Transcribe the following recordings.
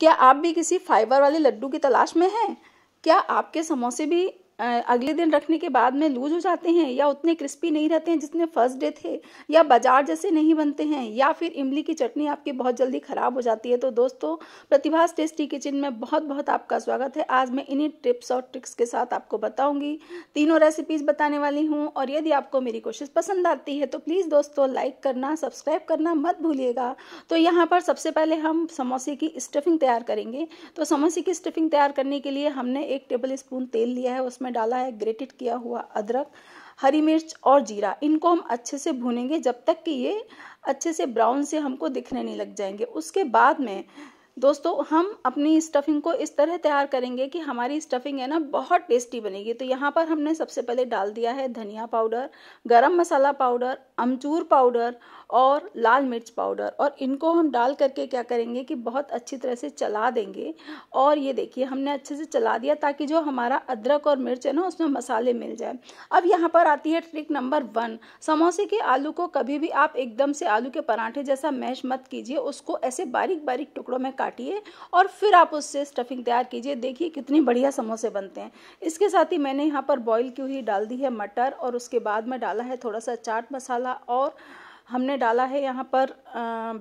क्या आप भी किसी फाइबर वाले लड्डू की तलाश में हैं क्या आपके समोसे भी अगले दिन रखने के बाद में लूज हो जाते हैं या उतने क्रिस्पी नहीं रहते हैं जितने फर्स्ट डे थे या बाजार जैसे नहीं बनते हैं या फिर इमली की चटनी आपकी बहुत जल्दी ख़राब हो जाती है तो दोस्तों प्रतिभास टेस्टी किचन में बहुत बहुत आपका स्वागत है आज मैं इन्हीं टिप्स और ट्रिक्स के साथ आपको बताऊंगी तीनों रेसिपीज़ बताने वाली हूँ और यदि आपको मेरी कोशिश पसंद आती है तो प्लीज़ दोस्तों लाइक करना सब्सक्राइब करना मत भूलिएगा तो यहाँ पर सबसे पहले हम समोसे की स्टफिंग तैयार करेंगे तो समोसे की स्टफिंग तैयार करने के लिए हमने एक टेबल स्पून तेल लिया है उसमें इसमें डाला है ग्रेटेड किया हुआ अदरक हरी मिर्च और जीरा इनको हम अच्छे से भूनेंगे जब तक कि ये अच्छे से ब्राउन से हमको दिखने नहीं लग जाएंगे उसके बाद में दोस्तों हम अपनी स्टफिंग को इस तरह तैयार करेंगे कि हमारी स्टफिंग है ना बहुत टेस्टी बनेगी तो यहाँ पर हमने सबसे पहले डाल दिया है धनिया पाउडर गरम मसाला पाउडर अमचूर पाउडर और लाल मिर्च पाउडर और इनको हम डाल करके क्या करेंगे कि बहुत अच्छी तरह से चला देंगे और ये देखिए हमने अच्छे से चला दिया ताकि जो हमारा अदरक और मिर्च है ना उसमें मसाले मिल जाए अब यहाँ पर आती है ट्रिक नंबर वन समोसे के आलू को कभी भी आप एकदम से आलू के पराठे जैसा मैश मत कीजिए उसको ऐसे बारीक बारीक टुकड़ों में काट काटिए और फिर आप उससे स्टफिंग तैयार कीजिए देखिए कितनी बढ़िया समोसे बनते हैं इसके साथ ही मैंने यहाँ पर बॉईल की हुई डाल दी है मटर और उसके बाद में डाला है थोड़ा सा चाट मसाला और हमने डाला है यहाँ पर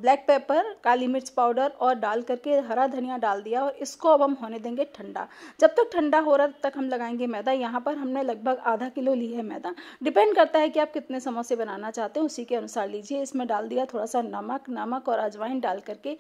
ब्लैक पेपर काली मिर्च पाउडर और डाल करके हरा धनिया डाल दिया और इसको अब हम होने देंगे ठंडा जब तक ठंडा हो रहा तब तक हम लगाएंगे मैदा यहाँ पर हमने लगभग आधा किलो ली है मैदा डिपेंड करता है कि आप कितने समोसे बनाना चाहते हैं उसी के अनुसार लीजिए इसमें डाल दिया थोड़ा सा नमक नमक और अजवाइन डाल करके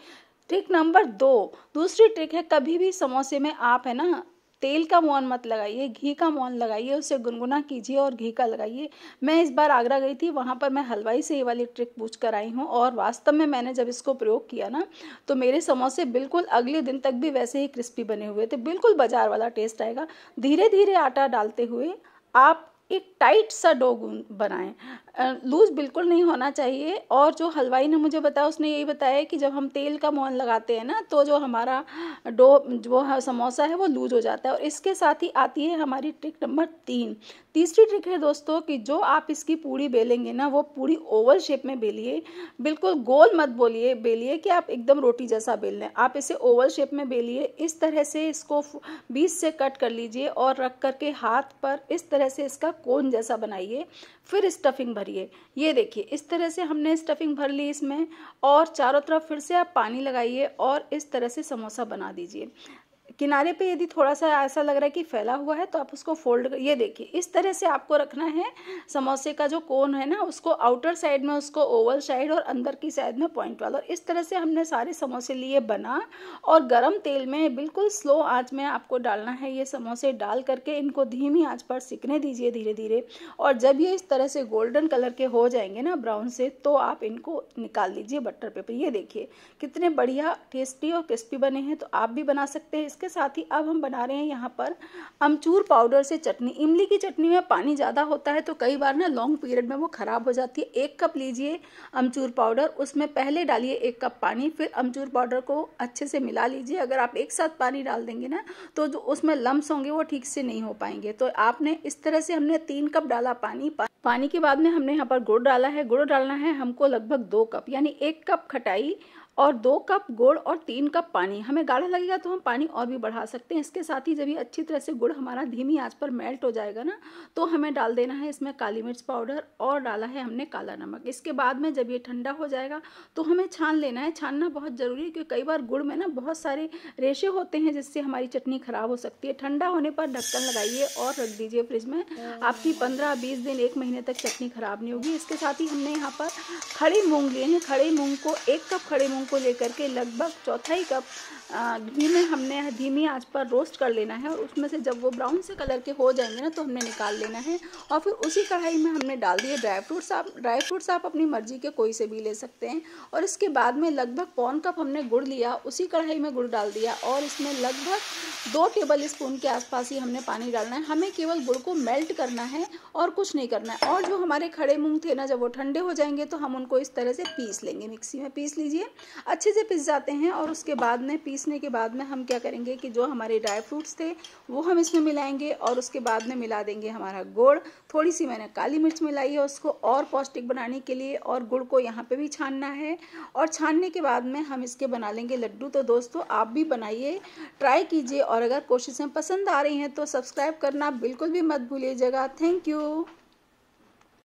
ट्रिक नंबर दो दूसरी ट्रिक है कभी भी समोसे में आप है ना तेल का मोहन मत लगाइए घी का मोहन लगाइए उसे गुनगुना कीजिए और घी का लगाइए मैं इस बार आगरा गई थी वहाँ पर मैं हलवाई से ये वाली ट्रिक पूछ कर आई हूँ और वास्तव में मैंने जब इसको प्रयोग किया ना तो मेरे समोसे बिल्कुल अगले दिन तक भी वैसे ही क्रिस्पी बने हुए थे बिल्कुल बाजार वाला टेस्ट आएगा धीरे धीरे आटा डालते हुए आप एक टाइट सा डो बनाएं लूज बिल्कुल नहीं होना चाहिए और जो हलवाई ने मुझे बताया उसने यही बताया कि जब हम तेल का मोहन लगाते हैं ना तो जो हमारा डो जो है समोसा है वो लूज हो जाता है और इसके साथ ही आती है हमारी ट्रिक नंबर तीन तीसरी ट्रिक है दोस्तों कि जो आप इसकी पूड़ी बेलेंगे ना वो पूड़ी ओवल शेप में बेलिए बिल्कुल गोल मत बोलिए बेलिए कि आप एकदम रोटी जैसा बेल लें आप इसे ओवल शेप में बेलिए इस तरह से इसको बीस से कट कर लीजिए और रख करके हाथ पर इस तरह से इसका कोन जैसा बनाइए फिर स्टफिंग भरिए ये देखिए इस तरह से हमने स्टफिंग भर ली इसमें और चारों तरफ फिर से आप पानी लगाइए और इस तरह से समोसा बना दीजिए किनारे पे यदि थोड़ा सा ऐसा लग रहा है कि फैला हुआ है तो आप उसको फोल्ड ये देखिए इस तरह से आपको रखना है समोसे का जो कोन है ना उसको आउटर साइड में उसको ओवल साइड और अंदर की साइड में पॉइंट वाला और इस तरह से हमने सारे समोसे लिए बना और गरम तेल में बिल्कुल स्लो आँच में आपको डालना है ये समोसे डाल करके इनको धीमी आँच पर सिकने दीजिए धीरे धीरे और जब ये इस तरह से गोल्डन कलर के हो जाएंगे ना ब्राउन से तो आप इनको निकाल लीजिए बटर पेपर ये देखिए कितने बढ़िया टेस्टी और क्रिस्पी बने हैं तो आप भी बना सकते हैं इसके इसके साथ ही अब हम बना रहे हैं यहाँ पर अमचूर पाउडर से चटनी इमली की चटनी में पानी ज़्यादा होता है तो कई बार ना लॉन्ग पीरियड में वो ख़राब हो जाती है एक कप लीजिए अमचूर पाउडर उसमें पहले डालिए एक कप पानी फिर अमचूर पाउडर को अच्छे से मिला लीजिए अगर आप एक साथ पानी डाल देंगे ना तो जो उसमें लम्स होंगे वो ठीक से नहीं हो पाएंगे तो आपने इस तरह से हमने तीन कप डाला पानी पानी के बाद में हमने यहाँ पर गुड़ डाला है गुड़ डालना है हमको लगभग दो कप यानी एक कप खटाई और दो कप गुड़ और तीन कप पानी हमें गाढ़ा लगेगा तो हम पानी और भी बढ़ा सकते हैं इसके साथ ही जब ये अच्छी तरह से गुड़ हमारा धीमी आंच पर मेल्ट हो जाएगा ना तो हमें डाल देना है इसमें काली मिर्च पाउडर और डाला है हमने काला नमक इसके बाद में जब ये ठंडा हो जाएगा तो हमें छान लेना है छानना बहुत ज़रूरी है क्योंकि कई बार गुड़ में ना बहुत सारे रेशे होते हैं जिससे हमारी चटनी ख़राब हो सकती है ठंडा होने पर ढक्कन लगाइए और रख दीजिए फ्रिज में आपकी पंद्रह बीस दिन एक महीने तक चटनी ख़राब नहीं होगी इसके साथ ही हमने यहाँ पर खड़ी मूँग लिए हैं खड़े मूँग को एक कप खड़े मूँग लहसुन को लेकर के लगभग चौथाई कप घी में हमने धीमी आंच पर रोस्ट कर लेना है और उसमें से जब वो ब्राउन से कलर के हो जाएंगे ना तो हमने निकाल लेना है और फिर उसी कढ़ाई में हमने डाल दिए ड्राई फ्रूट्स आप ड्राई फ्रूट्स आप अपनी मर्जी के कोई से भी ले सकते हैं और इसके बाद में लगभग पौन कप हमने गुड़ लिया उसी कढ़ाई में गुड़ डाल दिया और इसमें लगभग दो टेबल स्पून के आसपास ही हमने पानी डालना है हमें केवल गुड़ को मेल्ट करना है और कुछ नहीं करना है और जो हमारे खड़े मूँग थे ना जब वो ठंडे हो जाएंगे तो हम उनको इस तरह से पीस लेंगे मिक्सी में पीस लीजिए अच्छे से पिस जाते हैं और उसके बाद में पीसने के बाद में हम क्या करेंगे कि जो हमारे ड्राई फ्रूट्स थे वो हम इसमें मिलाएंगे और उसके बाद में मिला देंगे हमारा गुड़ थोड़ी सी मैंने काली मिर्च मिलाई है उसको और पौष्टिक बनाने के लिए और गुड़ को यहाँ पर भी छानना है और छानने के बाद में हम इसके बना लेंगे लड्डू तो दोस्तों आप भी बनाइए ट्राई कीजिए और अगर कोशिशें पसंद आ रही हैं तो सब्सक्राइब करना बिल्कुल भी मत भूलिएगा थैंक यू